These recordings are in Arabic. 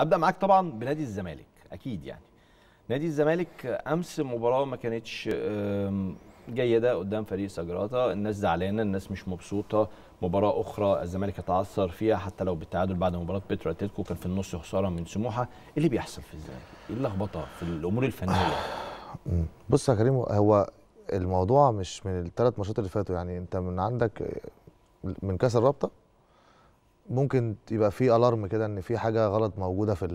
ابدا معاك طبعا بنادي الزمالك اكيد يعني نادي الزمالك امس مباراه ما كانتش جيده قدام فريق سجراتا الناس زعلانه الناس مش مبسوطه مباراه اخرى الزمالك اتعثر فيها حتى لو بالتعادل بعد مباراه بيترو اتلتيكو كان في النص خساره من سموحه ايه اللي بيحصل في الزمالك ايه اللخبطه في الامور الفنيه بص يا كريم هو الموضوع مش من الثلاث ماتشات اللي فاتوا يعني انت من عندك آه، من كاس الرابطه ممكن يبقى في الارم كده ان في حاجه غلط موجوده في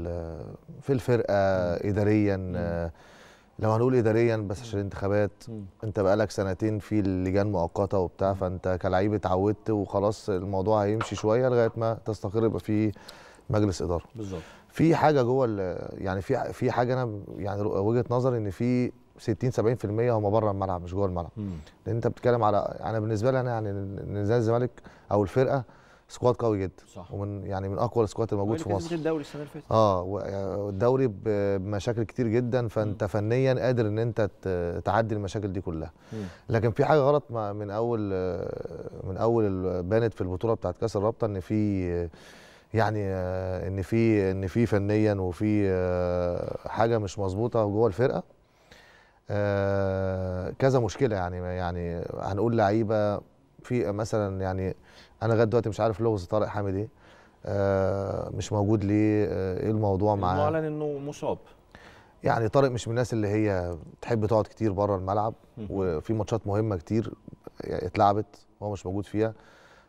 في الفرقه اداريا مم. لو هنقول اداريا بس عشان الانتخابات انت بقالك سنتين في اللجان مؤقته وبتاع فانت كلعيب اتعودت وخلاص الموضوع هيمشي شويه لغايه ما تستقر يبقى في مجلس اداره بالظبط في حاجه جوه يعني في في حاجه انا يعني وجهه نظري ان في 60 70% هم بره الملعب مش جوه الملعب لان انت بتتكلم على انا بالنسبه لي انا يعني نادي الزمالك او الفرقه سكواد قوي جدا صح. ومن يعني من اقوى السكواد الموجود في مصر الدوري السنه اللي فاتت اه والدوري بمشاكل كتير جدا فانت م. فنيا قادر ان انت تعدي المشاكل دي كلها م. لكن في حاجه غلط من اول من اول بانت في البطوله بتاعت كاس الرابطه ان في يعني ان في ان في فنيا وفي حاجه مش مظبوطه جوه الفرقه آه، كذا مشكله يعني يعني هنقول لعيبه في مثلا يعني انا لغايه دلوقتي مش عارف لغز طارق حامد ايه مش موجود ليه آه، ايه الموضوع معاه معلن انه مصاب يعني طارق مش من الناس اللي هي تحب تقعد كتير بره الملعب وفي ماتشات مهمه كتير اتلعبت وهو مش موجود فيها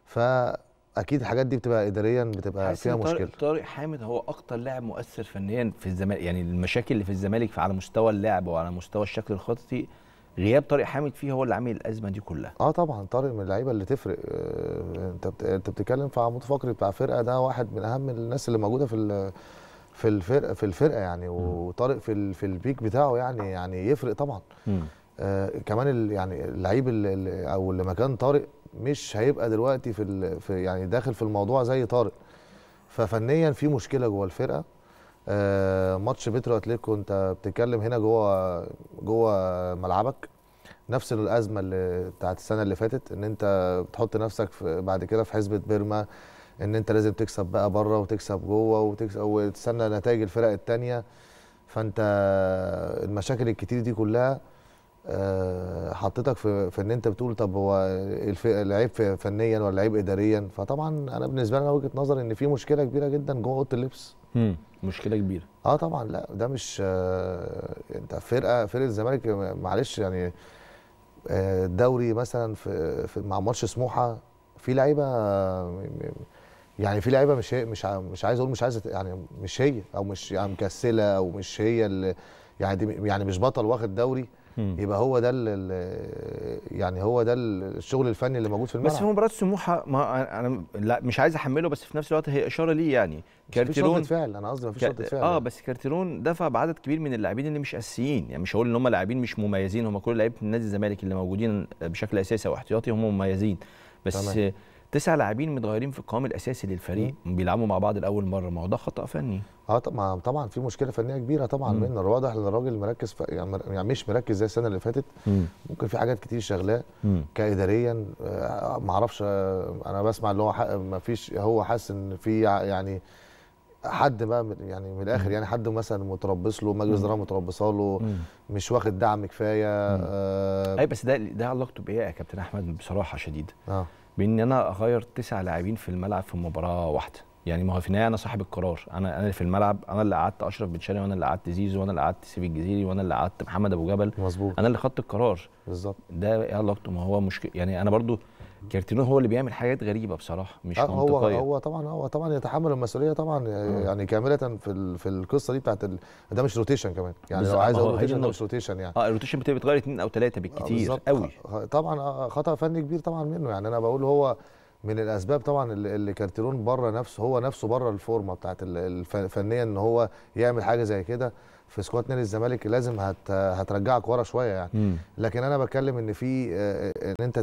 فاكيد الحاجات دي بتبقى اداريا بتبقى فيها مشكله طارق حامد هو اكتر لاعب مؤثر فنيا في الزمالك يعني المشاكل اللي في الزمالك على مستوى اللعب وعلى مستوى الشكل الخططي غياب طارق حامد فيه هو اللي عامل الازمه دي كلها اه طبعا طارق من اللعيبه اللي تفرق آه، انت انت بتتكلم في عمود فقري بتاع فرقه ده واحد من اهم الناس اللي موجوده في في الفرقه في الفرقه يعني وطارق في في البيك بتاعه يعني يعني يفرق طبعا آه كمان يعني اللعيب اللي... او اللي مكان طارق مش هيبقى دلوقتي في, في يعني داخل في الموضوع زي طارق ففنيا في مشكله جوه الفرقه آه، ماتش بيترو اتليكو انت بتتكلم هنا جوه جوه ملعبك نفس الازمه اللي بتاعت السنه اللي فاتت ان انت بتحط نفسك في بعد كده في حزبه بيرما ان انت لازم تكسب بقى بره وتكسب جوه وتكسب وتستنى نتائج الفرق الثانيه فانت المشاكل الكتير دي كلها آه، حطيتك في في ان انت بتقول طب هو العيب فنيا ولا عيب اداريا فطبعا انا بالنسبه لي وجهه نظري ان في مشكله كبيره جدا جوه اوضه اللبس مشكله كبيره اه طبعا لا ده مش آه انت فرقه فرقه الزمالك معلش يعني الدوري آه مثلا في, في مع ماتش سموحه في لعيبه يعني في لعيبه مش هي مش مش عايز اقول مش عايزه يعني مش هي او مش يعني مكسله او مش هي اللي يعني يعني مش بطل واخد دوري مم. يبقى هو ده يعني هو ده الشغل الفني اللي موجود في الملعب بس في مباراه سموحه ما انا لا مش عايز احمله بس في نفس الوقت هي اشاره ليه يعني كارتيرون فعل انا قصدي مفيش ردة فعل اه بس كارتيرون دفع بعدد كبير من اللاعبين اللي مش اساسيين يعني مش هقول ان هم لاعبين مش مميزين هم كل لعيبه نادي الزمالك اللي موجودين بشكل اساسي او احتياطي هم مميزين بس تمام. تسع لاعبين متغيرين في القوام الاساسي للفريق مم. بيلعبوا مع بعض لاول مره ما هو ده خطا فني اه طبعا في مشكله فنيه كبيره طبعا مم. من الواضح ان الراجل مركز ف... يعني, يعني مش مركز زي السنه اللي فاتت مم. ممكن في حاجات كتير شغلاه كاداريا آه، ما اعرفش آه، انا بسمع اللي هو ما فيش هو حاسس ان في يعني حد بقى يعني من الاخر يعني حد مثلا متربص له مجلس اداره متربصه له مش واخد دعم كفايه آه اي بس ده ده علاقته بايه يا كابتن احمد بصراحه شديده اه بان انا اغير تسع لاعبين في الملعب في مباراه واحده يعني ما هو في النهايه انا صاحب القرار انا انا في الملعب انا اللي قعدت اشرف بن شرقي وانا اللي قعدت زيزو وانا اللي قعدت سيف الجزيري وانا اللي قعدت محمد ابو جبل مظبوط انا اللي خدت القرار بالظبط ده إيه علاقته ما هو مشكله يعني انا برضو كارتيرون هو اللي بيعمل حاجات غريبه بصراحه مش منطقيه هو هو طبعا هو طبعا يتحمل المسؤوليه طبعا مم. يعني كامله في في القصه دي بتاعت ال... ده مش روتيشن كمان يعني لو عايز اقول روتيشن ده مش روتيشن يعني اه الروتيشن بتبقى بتغير اثنين او ثلاثه بالكتير آه قوي طبعا خطا فني كبير طبعا منه يعني انا بقول هو من الاسباب طبعا اللي كارتيرون بره نفسه هو نفسه بره الفورمه بتاعت الفنيه ان هو يعمل حاجه زي كده في سكواد نادي الزمالك لازم هت هترجعك ورا شويه يعني مم. لكن انا بتكلم ان في آه، آه، ان انت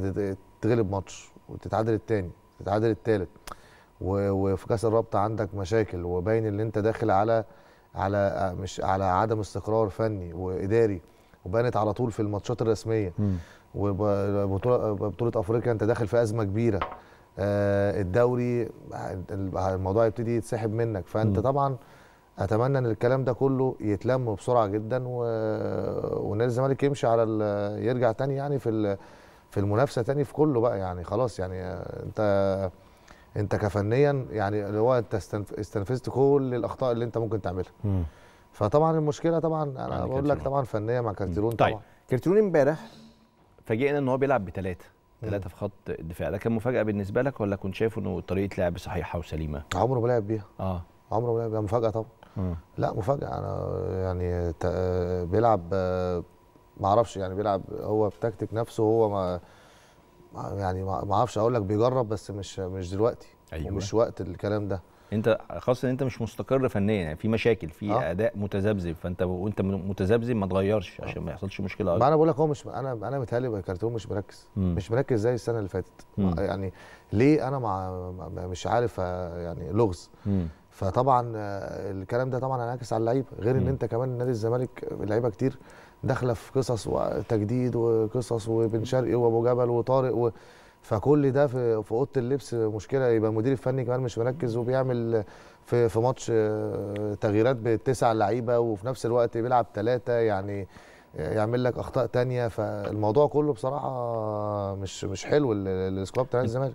تغلب ماتش وتتعادل الثاني تتعادل الثالث وفي كاس الرابطه عندك مشاكل وباين ان انت داخل على على آه، مش على عدم استقرار فني واداري وبانت على طول في الماتشات الرسميه وبطوله بطوله افريقيا انت داخل في ازمه كبيره آه، الدوري الموضوع يبتدي يتسحب منك فانت م. طبعا اتمنى ان الكلام ده كله يتلم بسرعه جدا و... ونادي الزمالك يمشي على ال... يرجع تاني يعني في ال... في المنافسه تاني في كله بقى يعني خلاص يعني انت انت كفنيا يعني اللي هو انت استنف... استنفذت كل الاخطاء اللي انت ممكن تعملها م. فطبعا المشكله طبعا انا يعني بقول لك طبعا فنيه مع كارتيرون طيب. طبعا كارتيرون امبارح فاجئنا ان هو بيلعب بثلاثه ثلاثه في خط الدفاع ده كان مفاجاه بالنسبه لك ولا كنت شايف انه طريقه لعب صحيحه وسليمه عمره ما لعب بيها اه عمره ما لعب بيها مفاجاه طبعا مم. لا مفاجاه انا يعني بيلعب ما اعرفش يعني بيلعب هو بتكتيك نفسه هو ما يعني ما اعرفش اقول لك بيجرب بس مش مش دلوقتي أيوة. ومش وقت الكلام ده انت خاصه ان انت مش مستقر فنيا يعني في مشاكل في آه. اداء متذبذب فانت وانت متذبذب ما تغيرش آه. عشان آه. ما يحصلش مشكله اكبر ما انا بقول لك هو مش انا انا متهيألي كارتون مش مركز مم. مش مركز زي السنه اللي فاتت يعني ليه انا مع مش عارف يعني لغز مم. فطبعا الكلام ده طبعا هينعكس على اللعيبه غير ان انت كمان نادي الزمالك لعيبه كتير داخله في قصص وتجديد وقصص وبن شرقي وابو جبل وطارق و... فكل ده في في اوضه اللبس مشكله يبقى المدير الفني كمان مش مركز وبيعمل في في ماتش آه، تغييرات بتسع لعيبه وفي نفس الوقت بيلعب ثلاثه يعني يعمل لك اخطاء تانية فالموضوع كله بصراحه مش مش حلو السكواب بتاع الزمالك